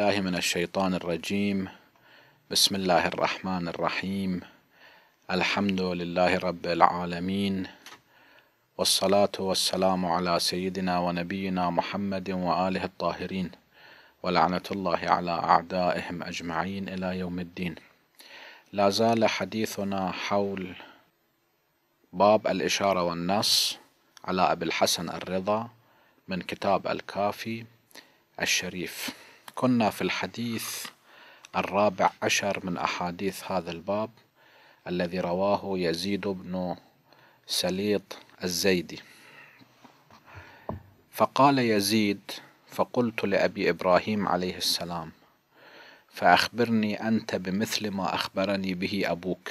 بالله من الشيطان الرجيم بسم الله الرحمن الرحيم الحمد لله رب العالمين والصلاة والسلام على سيدنا ونبينا محمد وآله الطاهرين ولعنة الله على أعدائهم أجمعين إلى يوم الدين لا زال حديثنا حول باب الإشارة والنص على أبي الحسن الرضا من كتاب الكافي الشريف كنا في الحديث الرابع عشر من أحاديث هذا الباب الذي رواه يزيد بن سليط الزيدي فقال يزيد فقلت لأبي إبراهيم عليه السلام فأخبرني أنت بمثل ما أخبرني به أبوك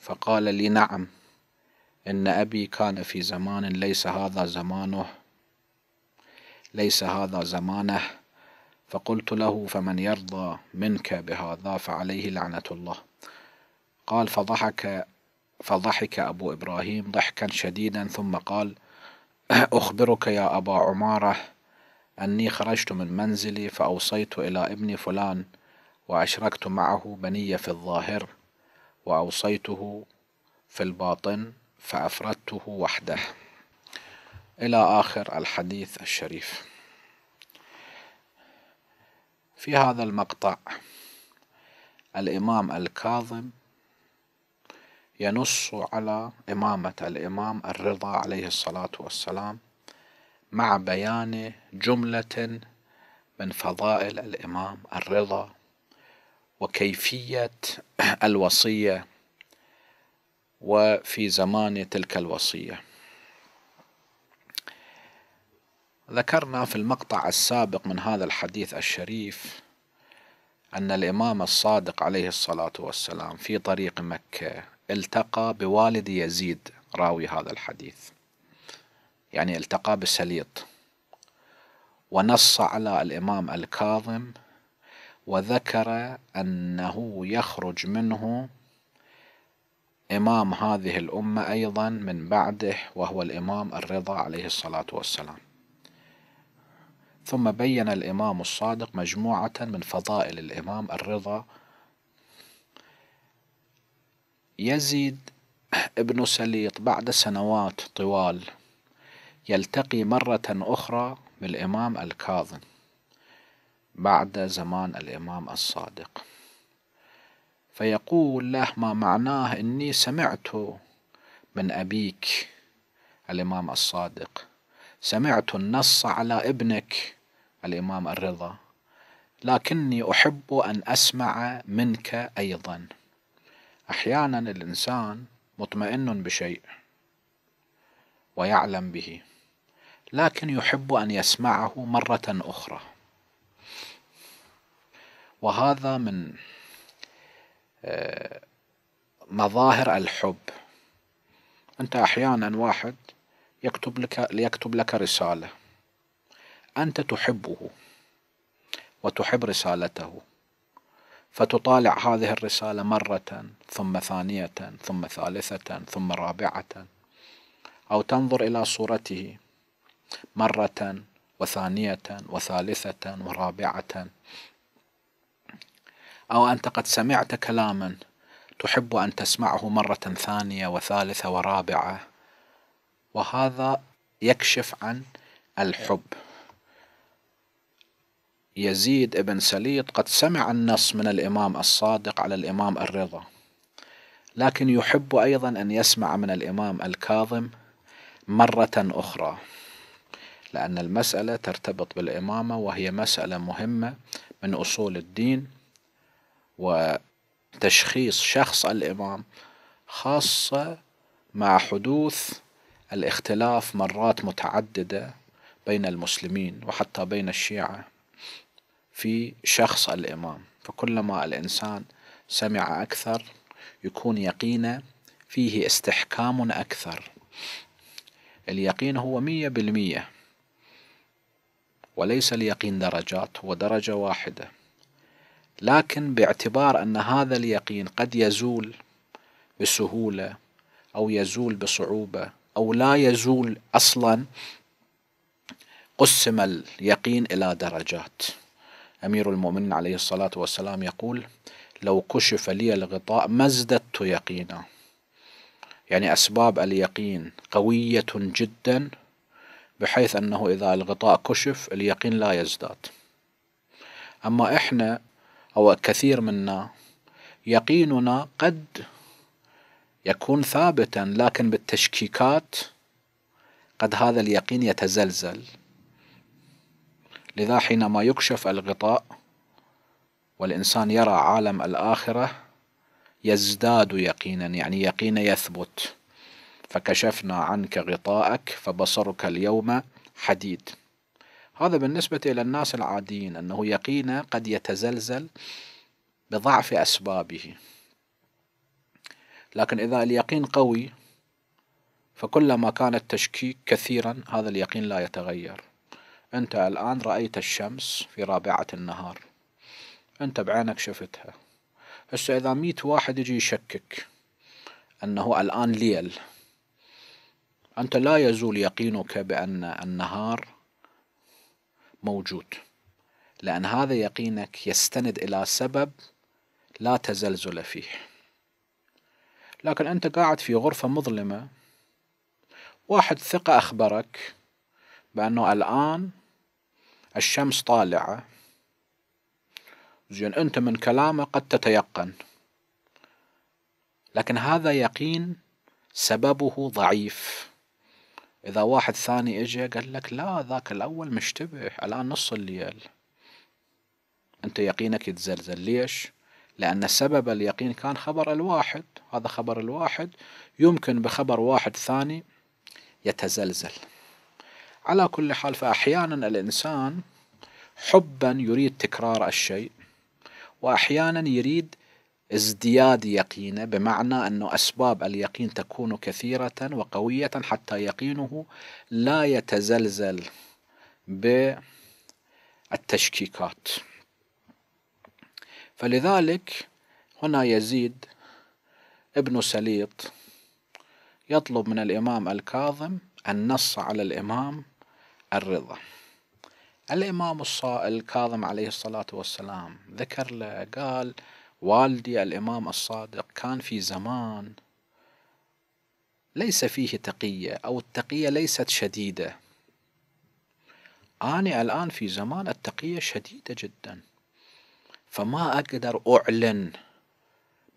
فقال لي نعم إن أبي كان في زمان ليس هذا زمانه ليس هذا زمانه فقلت له فمن يرضى منك بهذا فعليه لعنة الله قال فضحك فضحك أبو إبراهيم ضحكا شديدا ثم قال أخبرك يا أبا عمارة أني خرجت من منزلي فأوصيت إلى ابن فلان وأشركت معه بني في الظاهر وأوصيته في الباطن فأفردته وحده إلى آخر الحديث الشريف في هذا المقطع الإمام الكاظم ينص على إمامة الإمام الرضا عليه الصلاة والسلام مع بيان جملة من فضائل الإمام الرضا وكيفية الوصية وفي زمان تلك الوصيه ذكرنا في المقطع السابق من هذا الحديث الشريف أن الإمام الصادق عليه الصلاة والسلام في طريق مكة التقى بوالد يزيد راوي هذا الحديث يعني التقى بسليط ونص على الإمام الكاظم وذكر أنه يخرج منه إمام هذه الأمة أيضا من بعده وهو الإمام الرضا عليه الصلاة والسلام ثم بين الإمام الصادق مجموعة من فضائل الإمام الرضا يزيد ابن سليط بعد سنوات طوال يلتقي مرة أخرى بالإمام الكاظم بعد زمان الإمام الصادق فيقول له ما معناه إني سمعت من أبيك الإمام الصادق سمعت النص على ابنك الإمام الرضا لكني أحب أن أسمع منك أيضا أحيانا الإنسان مطمئن بشيء ويعلم به لكن يحب أن يسمعه مرة أخرى وهذا من آه، مظاهر الحب أنت أحيانا واحد يكتب لك ليكتب لك رسالة أنت تحبه وتحب رسالته فتطالع هذه الرسالة مرة ثم ثانية ثم ثالثة ثم رابعة أو تنظر إلى صورته مرة وثانية وثالثة ورابعة أو أنت قد سمعت كلاما تحب أن تسمعه مرة ثانية وثالثة ورابعة وهذا يكشف عن الحب يزيد ابن سليط قد سمع النص من الإمام الصادق على الإمام الرضا لكن يحب أيضا أن يسمع من الإمام الكاظم مرة أخرى لأن المسألة ترتبط بالإمامة وهي مسألة مهمة من أصول الدين وتشخيص شخص الإمام خاصة مع حدوث الاختلاف مرات متعددة بين المسلمين وحتى بين الشيعة في شخص الإمام فكلما الإنسان سمع أكثر يكون يقينه فيه استحكام أكثر اليقين هو مية بالمية وليس اليقين درجات هو درجة واحدة لكن باعتبار أن هذا اليقين قد يزول بسهولة أو يزول بصعوبة أو لا يزول أصلا قسم اليقين إلى درجات أمير المؤمنين عليه الصلاة والسلام يقول لو كشف لي الغطاء ما ازددت يقينا يعني أسباب اليقين قوية جدا بحيث أنه إذا الغطاء كشف اليقين لا يزداد أما إحنا أو كثير منا يقيننا قد يكون ثابتا لكن بالتشكيكات قد هذا اليقين يتزلزل لذا حينما يكشف الغطاء والإنسان يرى عالم الآخرة يزداد يقينا يعني يقين يثبت فكشفنا عنك غطاءك فبصرك اليوم حديد هذا بالنسبة إلى الناس العاديين أنه يقين قد يتزلزل بضعف أسبابه لكن إذا اليقين قوي فكلما كان التشكيك كثيرا هذا اليقين لا يتغير أنت الآن رأيت الشمس في رابعة النهار أنت بعينك شفتها هسه إذا ميت واحد يجي يشكك أنه الآن ليل أنت لا يزول يقينك بأن النهار موجود لأن هذا يقينك يستند إلى سبب لا تزلزل فيه لكن أنت قاعد في غرفة مظلمة واحد ثقة أخبرك بأنه الآن الشمس طالعة زين أنت من كلامه قد تتيقن لكن هذا يقين سببه ضعيف إذا واحد ثاني إجا قال لك لا ذاك الأول مشتبه الآن نص الليل أنت يقينك يتزلزل ليش؟ لأن السبب اليقين كان خبر الواحد هذا خبر الواحد يمكن بخبر واحد ثاني يتزلزل على كل حال فأحيانا الإنسان حبا يريد تكرار الشيء وأحيانا يريد ازدياد يقينه بمعنى أن أسباب اليقين تكون كثيرة وقوية حتى يقينه لا يتزلزل بالتشكيكات فلذلك هنا يزيد ابن سليط يطلب من الإمام الكاظم أن نص على الإمام الرضا الإمام الكاظم عليه الصلاة والسلام ذكر له قال والدي الإمام الصادق كان في زمان ليس فيه تقية أو التقية ليست شديدة أنا الآن في زمان التقية شديدة جداً فما أقدر أعلن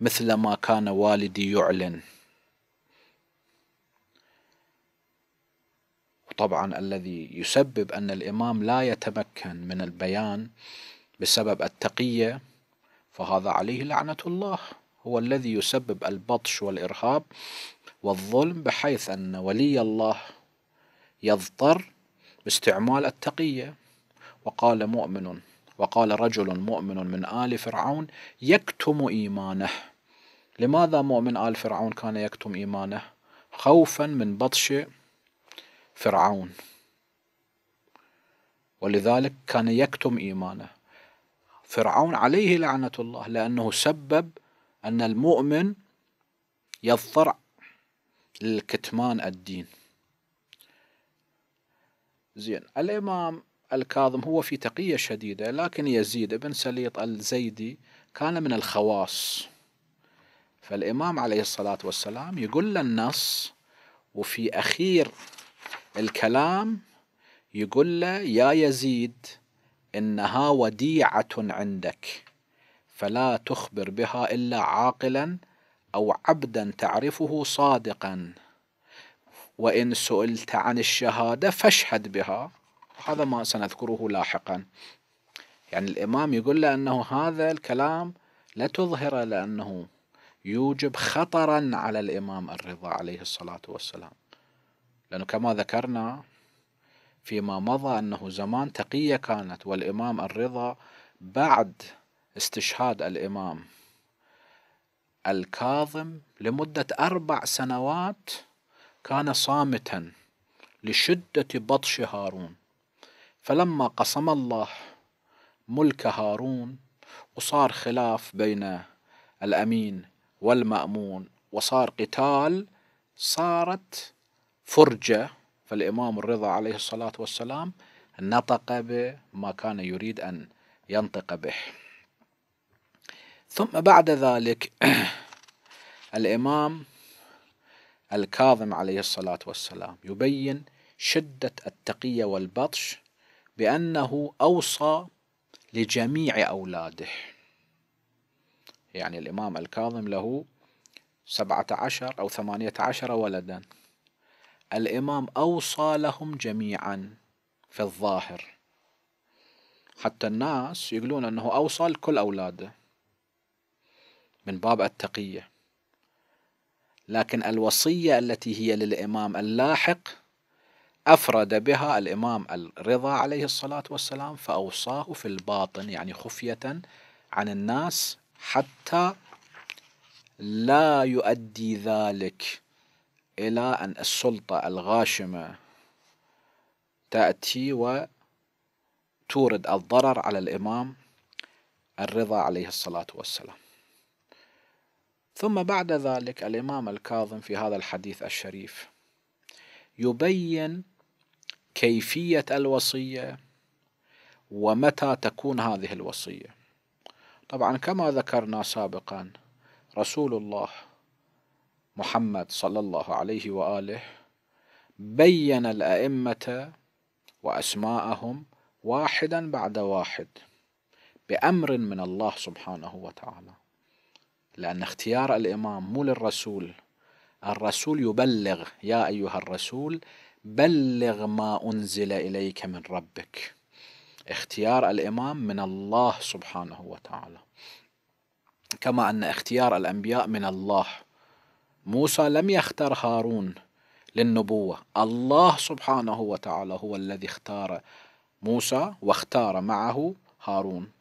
مثل ما كان والدي يعلن وطبعا الذي يسبب أن الإمام لا يتمكن من البيان بسبب التقية فهذا عليه لعنة الله هو الذي يسبب البطش والإرهاب والظلم بحيث أن ولي الله يضطر باستعمال التقية وقال مؤمن وقال رجل مؤمن من آل فرعون يكتم إيمانه لماذا مؤمن آل فرعون كان يكتم إيمانه خوفا من بطش فرعون ولذلك كان يكتم إيمانه فرعون عليه لعنة الله لأنه سبب أن المؤمن يضطر للكتمان الدين زين الإمام الكاظم هو في تقية شديدة لكن يزيد بن سليط الزيدي كان من الخواص فالإمام عليه الصلاة والسلام يقول النص وفي أخير الكلام يقول له يا يزيد إنها وديعة عندك فلا تخبر بها إلا عاقلا أو عبدا تعرفه صادقا وإن سئلت عن الشهادة فاشهد بها هذا ما سنذكره لاحقا يعني الإمام يقول له أنه هذا الكلام لا تظهره لأنه يوجب خطرا على الإمام الرضا عليه الصلاة والسلام لأنه كما ذكرنا فيما مضى أنه زمان تقية كانت والإمام الرضا بعد استشهاد الإمام الكاظم لمدة أربع سنوات كان صامتا لشدة بطش هارون فلما قسم الله ملك هارون وصار خلاف بين الأمين والمأمون وصار قتال صارت فرجة فالإمام الرضا عليه الصلاة والسلام نطق بما كان يريد أن ينطق به ثم بعد ذلك الإمام الكاظم عليه الصلاة والسلام يبين شدة التقية والبطش بأنه أوصى لجميع أولاده يعني الإمام الكاظم له سبعة عشر أو ثمانية عشر ولدا الإمام أوصى لهم جميعا في الظاهر حتى الناس يقولون أنه أوصى لكل أولاده من باب التقية لكن الوصية التي هي للإمام اللاحق أفرد بها الإمام الرضا عليه الصلاة والسلام فأوصاه في الباطن يعني خفية عن الناس حتى لا يؤدي ذلك إلى أن السلطة الغاشمة تأتي وتورد الضرر على الإمام الرضا عليه الصلاة والسلام ثم بعد ذلك الإمام الكاظم في هذا الحديث الشريف يبين كيفية الوصية ومتى تكون هذه الوصية طبعا كما ذكرنا سابقا رسول الله محمد صلى الله عليه وآله بين الأئمة وأسماءهم واحدا بعد واحد بأمر من الله سبحانه وتعالى لأن اختيار الإمام مو للرسول الرسول يبلغ يا أيها الرسول بلغ ما أنزل إليك من ربك اختيار الإمام من الله سبحانه وتعالى كما أن اختيار الأنبياء من الله موسى لم يختر هارون للنبوة الله سبحانه وتعالى هو الذي اختار موسى واختار معه هارون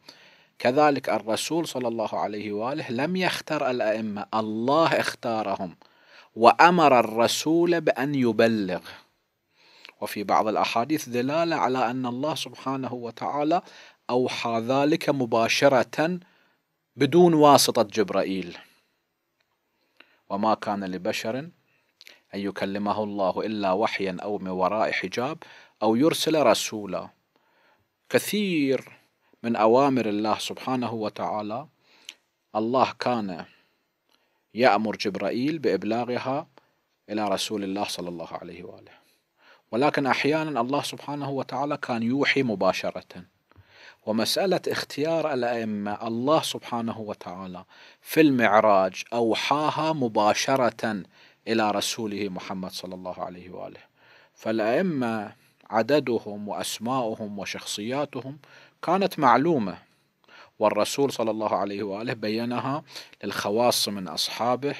كذلك الرسول صلى الله عليه واله لم يختر الائمه الله اختارهم وامر الرسول بان يبلغ وفي بعض الأحاديث دلالة على أن الله سبحانه وتعالى أوحى ذلك مباشرة بدون واسطة جبرائيل وما كان لبشر أن يكلمه الله إلا وحيا أو من وراء حجاب أو يرسل رسولا كثير من أوامر الله سبحانه وتعالى الله كان يأمر جبرائيل بإبلاغها إلى رسول الله صلى الله عليه وآله ولكن أحيانا الله سبحانه وتعالى كان يوحي مباشرة ومسألة اختيار الأئمة الله سبحانه وتعالى في المعراج أوحاها مباشرة إلى رسوله محمد صلى الله عليه وآله فالأئمة عددهم وأسماؤهم وشخصياتهم كانت معلومة والرسول صلى الله عليه وآله بينها للخواص من أصحابه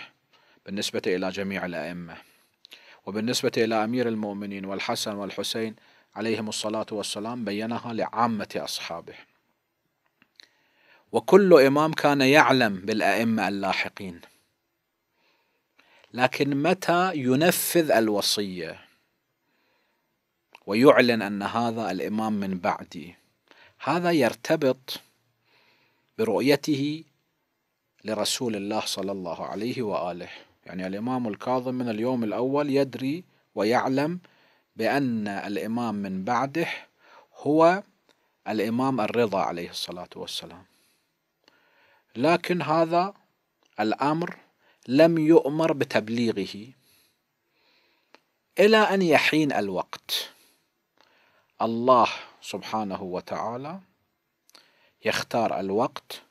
بالنسبة إلى جميع الأئمة وبالنسبة إلى أمير المؤمنين والحسن والحسين عليهم الصلاة والسلام بينها لعامة أصحابه وكل إمام كان يعلم بالأئمة اللاحقين لكن متى ينفذ الوصية ويعلن أن هذا الإمام من بعدي هذا يرتبط برؤيته لرسول الله صلى الله عليه وآله يعني الإمام الكاظم من اليوم الأول يدري ويعلم بأن الإمام من بعده هو الإمام الرضا عليه الصلاة والسلام لكن هذا الأمر لم يؤمر بتبليغه إلى أن يحين الوقت الله سبحانه وتعالى يختار الوقت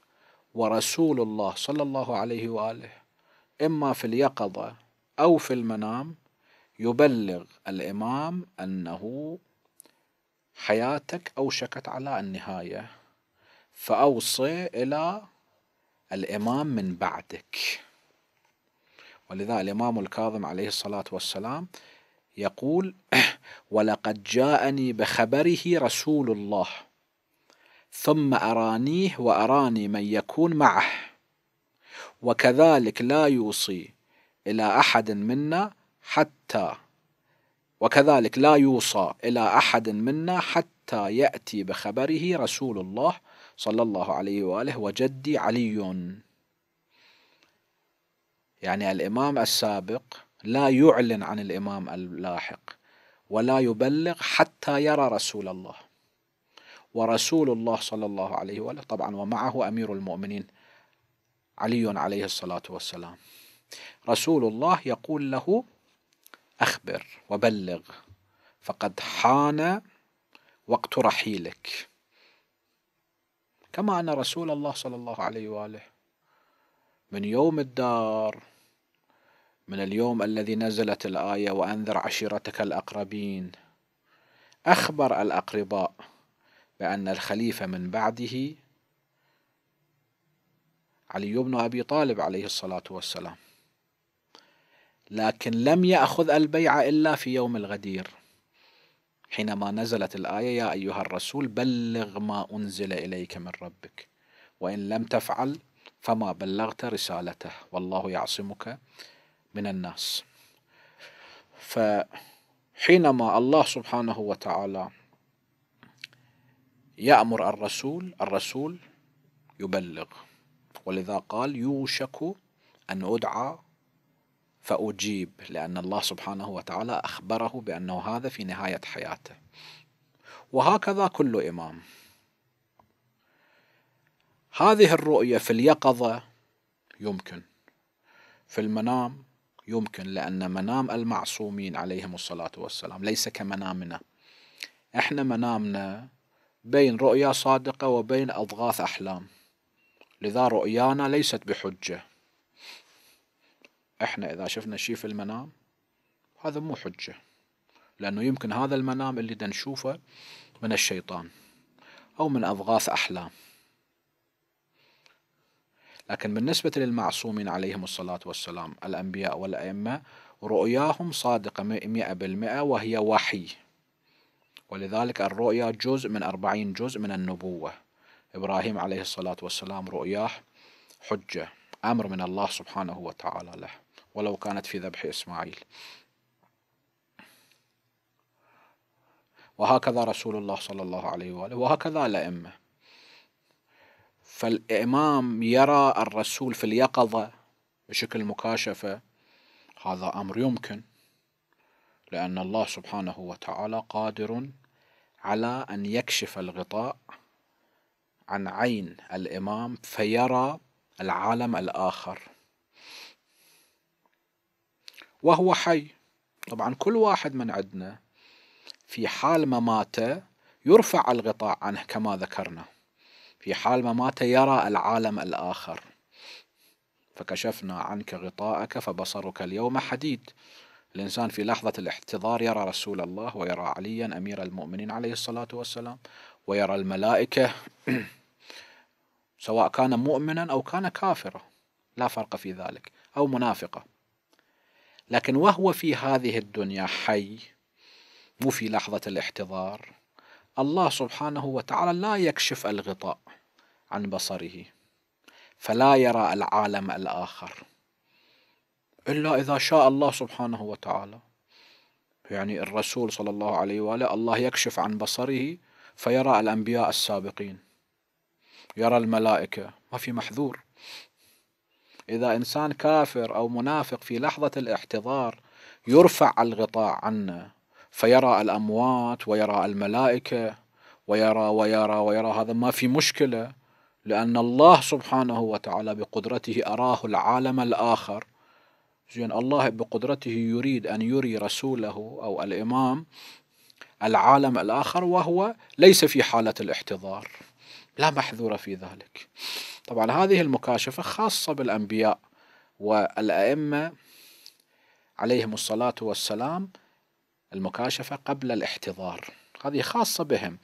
ورسول الله صلى الله عليه واله إما في اليقظة أو في المنام يبلغ الإمام أنه حياتك أوشكت على النهاية فأوصي إلى الإمام من بعدك ولذا الإمام الكاظم عليه الصلاة والسلام يقول ولقد جاءني بخبره رسول الله ثم أرانيه وأراني من يكون معه وكذلك لا يوصي إلى أحد منا حتى وكذلك لا يوصى إلى أحد منا حتى يأتي بخبره رسول الله صلى الله عليه وآله وجدي علي يعني الإمام السابق لا يعلن عن الإمام اللاحق ولا يبلغ حتى يرى رسول الله ورسول الله صلى الله عليه وآله طبعا ومعه أمير المؤمنين علي عليه الصلاة والسلام رسول الله يقول له أخبر وبلغ فقد حان وقت رحيلك كما أن رسول الله صلى الله عليه وآله من يوم الدار من اليوم الذي نزلت الآية وأنذر عشيرتك الأقربين أخبر الأقرباء بأن الخليفة من بعده علي بن أبي طالب عليه الصلاة والسلام لكن لم يأخذ البيعة إلا في يوم الغدير حينما نزلت الآية يا أيها الرسول بلغ ما أنزل إليك من ربك وإن لم تفعل فما بلغت رسالته والله يعصمك من الناس فحينما الله سبحانه وتعالى يأمر الرسول الرسول يبلغ ولذا قال يوشك أن أدعى فأجيب لأن الله سبحانه وتعالى أخبره بأنه هذا في نهاية حياته وهكذا كل إمام هذه الرؤية في اليقظة يمكن في المنام يمكن لأن منام المعصومين عليهم الصلاة والسلام ليس كمنامنا احنا منامنا بين رؤيا صادقة وبين أضغاث أحلام لذا رؤيانا ليست بحجة احنا اذا شفنا شيء في المنام هذا مو حجة لانه يمكن هذا المنام اللي نشوفه من الشيطان او من اضغاث احلام لكن بالنسبة للمعصومين عليهم الصلاة والسلام الأنبياء والأئمة رؤياهم صادقة مئة بالمئة وهي وحي ولذلك الرؤيا جزء من أربعين جزء من النبوة إبراهيم عليه الصلاة والسلام رؤياه حجة أمر من الله سبحانه وتعالى له ولو كانت في ذبح إسماعيل وهكذا رسول الله صلى الله عليه وآله وهكذا الأئمة فالإمام يرى الرسول في اليقظة بشكل مكاشفة هذا أمر يمكن لأن الله سبحانه وتعالى قادر على أن يكشف الغطاء عن عين الإمام فيرى العالم الآخر وهو حي طبعا كل واحد من عندنا في حال مماته يرفع الغطاء عنه كما ذكرنا في حال مماته يرى العالم الآخر فكشفنا عنك غطاءك فبصرك اليوم حديد الإنسان في لحظة الاحتضار يرى رسول الله ويرى عليا أمير المؤمنين عليه الصلاة والسلام ويرى الملائكة سواء كان مؤمنا أو كان كافرا لا فرق في ذلك أو منافقة لكن وهو في هذه الدنيا حي مو في لحظة الاحتضار الله سبحانه وتعالى لا يكشف الغطاء عن بصره فلا يرى العالم الآخر إلا إذا شاء الله سبحانه وتعالى يعني الرسول صلى الله عليه وآله الله يكشف عن بصره فيرى الأنبياء السابقين يرى الملائكة ما في محذور إذا إنسان كافر أو منافق في لحظة الاحتضار يرفع الغطاء عنه فيرى الأموات ويرى الملائكة ويرى ويرى ويرى هذا ما في مشكلة لأن الله سبحانه وتعالى بقدرته أراه العالم الآخر زين الله بقدرته يريد أن يري رسوله أو الإمام العالم الآخر وهو ليس في حالة الاحتضار لا محذور في ذلك طبعا هذه المكاشفة خاصة بالأنبياء والأئمة عليهم الصلاة والسلام المكاشفة قبل الاحتضار هذه خاصة بهم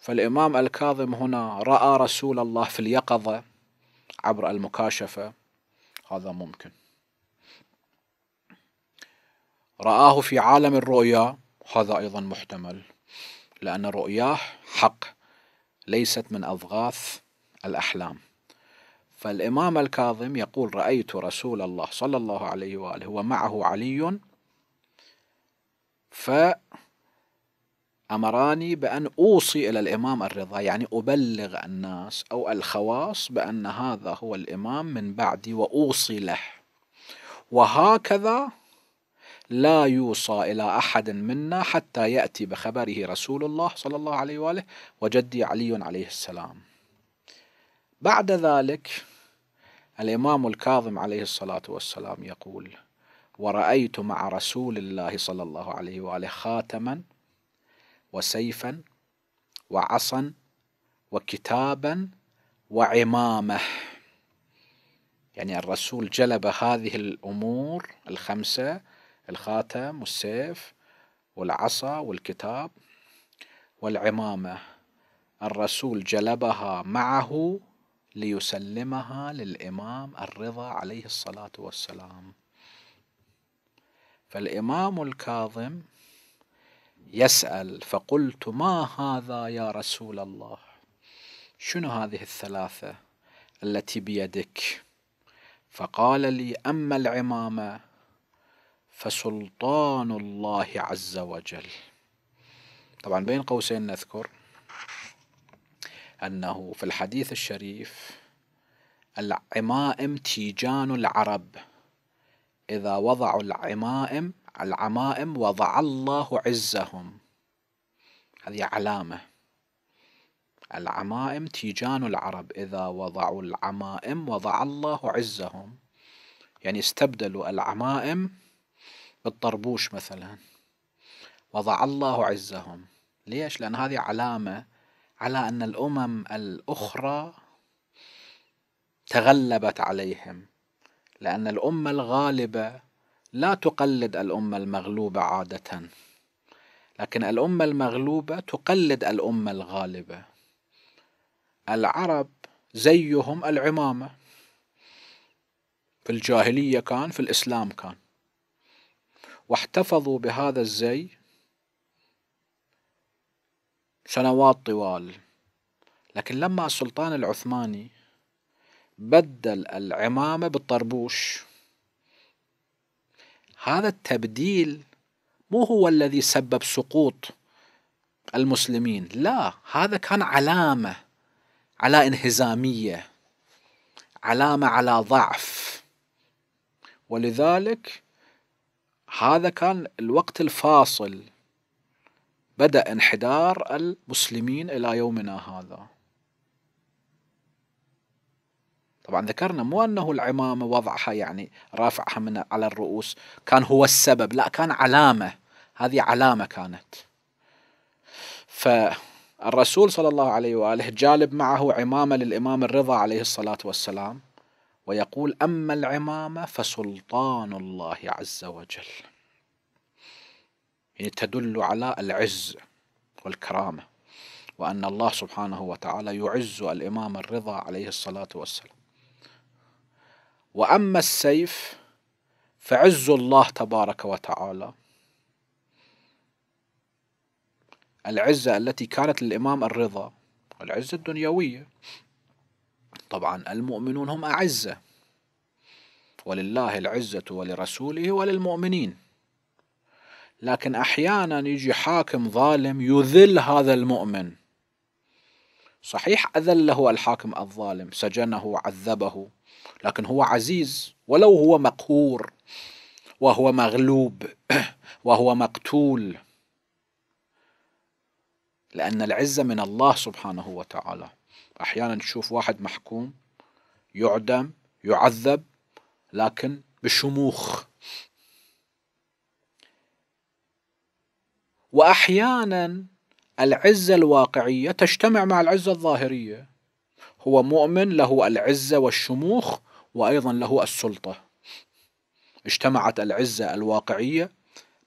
فالإمام الكاظم هنا رأى رسول الله في اليقظة عبر المكاشفة هذا ممكن رآه في عالم الرؤيا وهذا أيضا محتمل لأن رؤياه حق ليست من أضغاث الأحلام فالإمام الكاظم يقول رأيت رسول الله صلى الله عليه وآله ومعه علي فأمراني بأن أوصي إلى الإمام الرضا يعني أبلغ الناس أو الخواص بأن هذا هو الإمام من بعدي وأوصي له وهكذا لا يوصى إلى أحد منا حتى يأتي بخبره رسول الله صلى الله عليه وآله وجدي علي عليه السلام بعد ذلك الإمام الكاظم عليه الصلاة والسلام يقول ورأيت مع رسول الله صلى الله عليه وآله خاتما وسيفا وعصا وكتابا وعمامه يعني الرسول جلب هذه الامور الخمسه الخاتم والسيف والعصا والكتاب والعمامة الرسول جلبها معه ليسلمها للإمام الرضا عليه الصلاة والسلام فالإمام الكاظم يسأل فقلت ما هذا يا رسول الله شنو هذه الثلاثة التي بيدك فقال لي أما العمامة فسلطان الله عز وجل طبعا بين قوسين نذكر أنه في الحديث الشريف العمائم تيجان العرب إذا وضعوا العمائم العمائم وضع الله عزهم هذه علامة العمائم تيجان العرب إذا وضعوا العمائم وضع الله عزهم يعني استبدلوا العمائم بالطربوش مثلا وضع الله عزهم ليش؟ لأن هذه علامة على أن الأمم الأخرى تغلبت عليهم لأن الأمة الغالبة لا تقلد الأمة المغلوبة عادة لكن الأمة المغلوبة تقلد الأمة الغالبة العرب زيهم العمامة في الجاهلية كان في الإسلام كان واحتفظوا بهذا الزي سنوات طوال لكن لما السلطان العثماني بدل العمامة بالطربوش هذا التبديل مو هو الذي سبب سقوط المسلمين لا هذا كان علامة على انهزامية علامة على ضعف ولذلك هذا كان الوقت الفاصل بدأ انحدار المسلمين إلى يومنا هذا طبعا ذكرنا مو أنه العمامة وضعها يعني رافعها من على الرؤوس كان هو السبب لا كان علامة هذه علامة كانت فالرسول صلى الله عليه وآله جالب معه عمامة للإمام الرضا عليه الصلاة والسلام ويقول أما العمامة فسلطان الله عز وجل يعني تدل على العز والكرامة وأن الله سبحانه وتعالى يعز الإمام الرضا عليه الصلاة والسلام وأما السيف فعز الله تبارك وتعالى العزة التي كانت للإمام الرضا العزة الدنيوية طبعا المؤمنون هم أعزة ولله العزة ولرسوله وللمؤمنين لكن أحيانا يجي حاكم ظالم يذل هذا المؤمن صحيح أذله الحاكم الظالم سجنه عذبه لكن هو عزيز ولو هو مقهور وهو مغلوب وهو مقتول لأن العزة من الله سبحانه وتعالى أحيانا تشوف واحد محكوم يعدم يعذب لكن بشموخ واحيانا العزه الواقعيه تجتمع مع العزه الظاهريه هو مؤمن له العزه والشموخ وايضا له السلطه اجتمعت العزه الواقعيه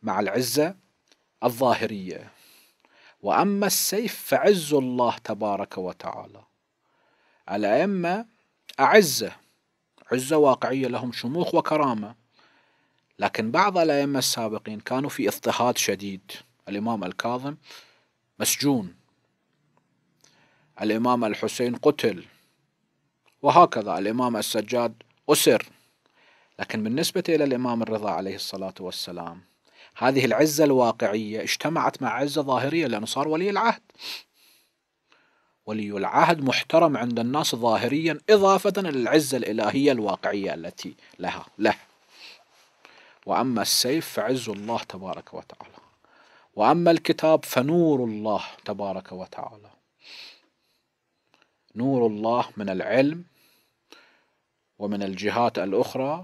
مع العزه الظاهريه واما السيف فعز الله تبارك وتعالى الأئمة أعزة عزة واقعية لهم شموخ وكرامة لكن بعض الأئمة السابقين كانوا في اضطهاد شديد الإمام الكاظم مسجون الإمام الحسين قتل وهكذا الإمام السجاد أسر لكن بالنسبة إلى الإمام الرضا عليه الصلاة والسلام هذه العزة الواقعية اجتمعت مع عزة ظاهرية لأنه صار ولي العهد ولي العهد محترم عند الناس ظاهريا إضافة للعزة الإلهية الواقعية التي لها له وأما السيف فعز الله تبارك وتعالى وأما الكتاب فنور الله تبارك وتعالى نور الله من العلم ومن الجهات الأخرى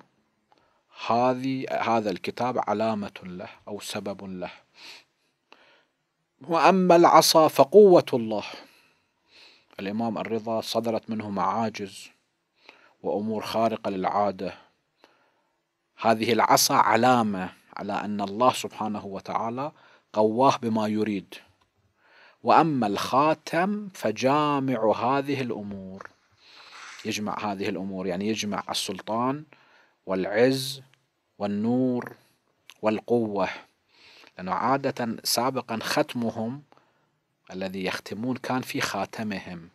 هذه هذا الكتاب علامة له أو سبب له وأما العصا فقوة الله الإمام الرضا صدرت منه معاجز وأمور خارقة للعادة هذه العصا علامة على أن الله سبحانه وتعالى قواه بما يريد وأما الخاتم فجامع هذه الأمور يجمع هذه الأمور يعني يجمع السلطان والعز والنور والقوة لأنه عادة سابقا ختمهم الذي يختمون كان في خاتمهم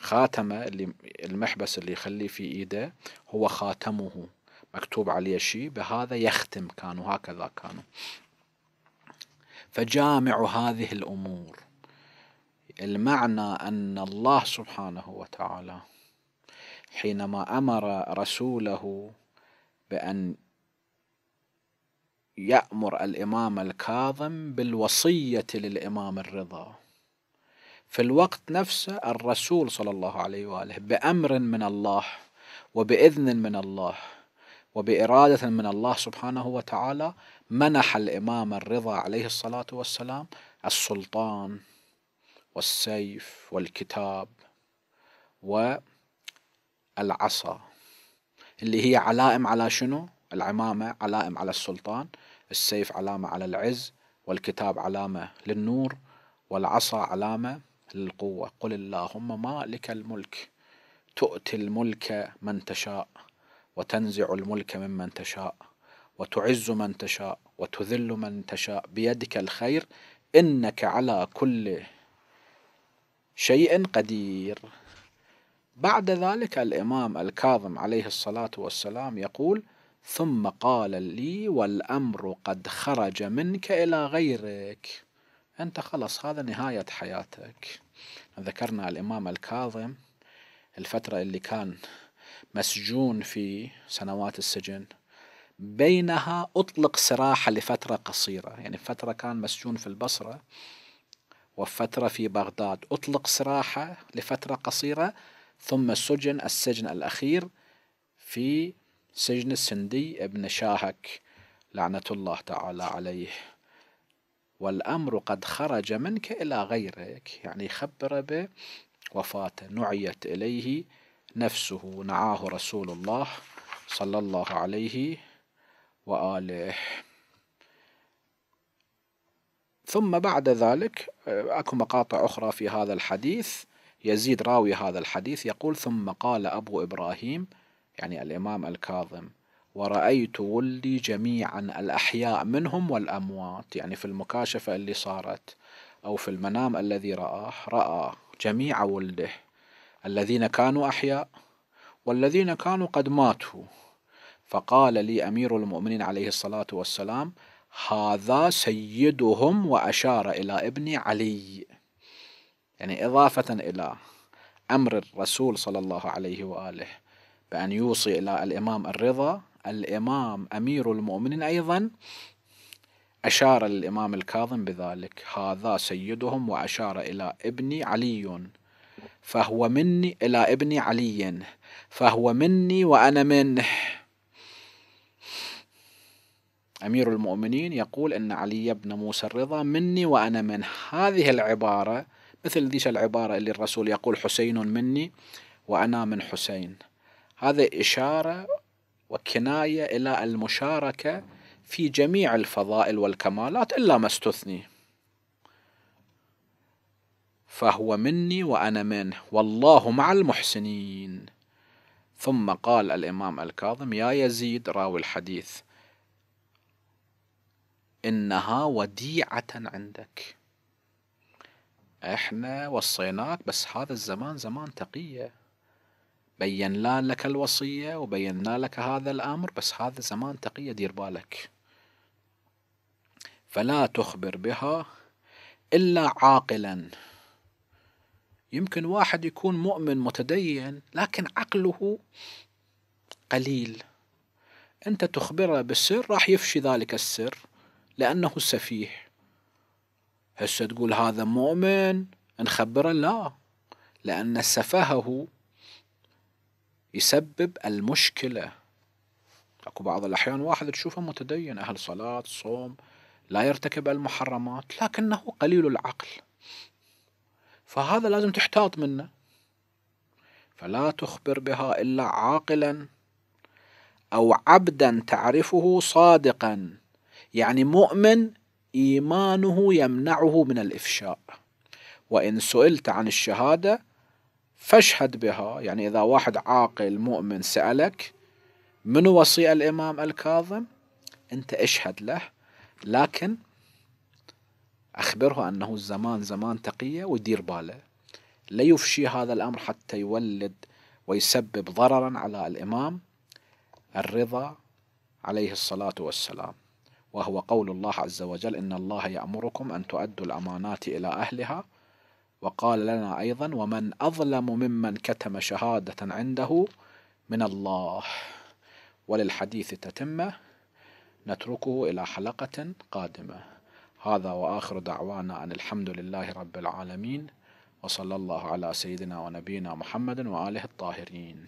خاتمه اللي المحبس اللي يخليه في ايده هو خاتمه مكتوب عليه شيء بهذا يختم كانوا هكذا كانوا فجامع هذه الامور المعنى ان الله سبحانه وتعالى حينما امر رسوله بان يأمر الإمام الكاظم بالوصية للإمام الرضا في الوقت نفسه الرسول صلى الله عليه وآله بأمر من الله وبإذن من الله وبإرادة من الله سبحانه وتعالى منح الإمام الرضا عليه الصلاة والسلام السلطان والسيف والكتاب والعصا اللي هي علائم على شنو؟ العمامة علائم على السلطان السيف علامة على العز والكتاب علامة للنور والعصا علامة للقوة قل اللهم مالك الملك تؤتي الملك من تشاء وتنزع الملك ممن تشاء وتعز من تشاء وتذل من تشاء بيدك الخير إنك على كل شيء قدير بعد ذلك الإمام الكاظم عليه الصلاة والسلام يقول ثم قال لي والأمر قد خرج منك إلى غيرك أنت خلص هذا نهاية حياتك ذكرنا الإمام الكاظم الفترة اللي كان مسجون في سنوات السجن بينها أطلق سراحة لفترة قصيرة يعني فترة كان مسجون في البصرة وفترة في بغداد أطلق سراحة لفترة قصيرة ثم سجن السجن الأخير في سجن السندي ابن شاهك لعنة الله تعالى عليه والأمر قد خرج منك إلى غيرك يعني خبر بوفاته نعيت إليه نفسه نعاه رسول الله صلى الله عليه وآله ثم بعد ذلك أكو مقاطع أخرى في هذا الحديث يزيد راوي هذا الحديث يقول ثم قال أبو إبراهيم يعني الإمام الكاظم ورأيت ولدي جميعا الأحياء منهم والأموات يعني في المكاشفة اللي صارت أو في المنام الذي رآه رأى جميع ولده الذين كانوا أحياء والذين كانوا قد ماتوا فقال لي أمير المؤمنين عليه الصلاة والسلام هذا سيدهم وأشار إلى ابن علي يعني إضافة إلى أمر الرسول صلى الله عليه وآله بأن يوصي إلى الإمام الرضا الإمام أمير المؤمنين أيضا أشار الإمام الكاظم بذلك هذا سيدهم وأشار إلى ابني علي فهو مني إلى ابني علي فهو مني وأنا منه أمير المؤمنين يقول أن علي بن موسى الرضا مني وأنا من هذه العبارة مثل ذيش العبارة اللي الرسول يقول حسين مني وأنا من حسين هذا إشارة وكناية إلى المشاركة في جميع الفضائل والكمالات إلا ما استثني فهو مني وأنا منه والله مع المحسنين ثم قال الإمام الكاظم يا يزيد راوي الحديث إنها وديعة عندك احنا وصيناك بس هذا الزمان زمان تقيه بينا لك الوصية وبينا لك هذا الأمر بس هذا زمان تقية دير بالك فلا تخبر بها إلا عاقلا يمكن واحد يكون مؤمن متدين لكن عقله قليل أنت تخبره بالسر راح يفشي ذلك السر لأنه سفيه هسه تقول هذا مؤمن نخبره لا لأن سفهه يسبب المشكلة اكو بعض الأحيان واحد تشوفه متدين أهل صلاة صوم لا يرتكب المحرمات لكنه قليل العقل فهذا لازم تحتاط منه فلا تخبر بها إلا عاقلا أو عبدا تعرفه صادقا يعني مؤمن إيمانه يمنعه من الإفشاء وإن سئلت عن الشهادة فاشهد بها يعني إذا واحد عاقل مؤمن سألك من وصي الإمام الكاظم أنت اشهد له لكن أخبره أنه الزمان زمان تقية ودير باله لا يفشي هذا الأمر حتى يولد ويسبب ضررا على الإمام الرضا عليه الصلاة والسلام وهو قول الله عز وجل إن الله يأمركم أن تؤدوا الأمانات إلى أهلها وقال لنا أيضا ومن أظلم ممن كتم شهادة عنده من الله وللحديث تتمة نتركه إلى حلقة قادمة هذا وآخر دعوانا أن الحمد لله رب العالمين وصلى الله على سيدنا ونبينا محمد وآله الطاهرين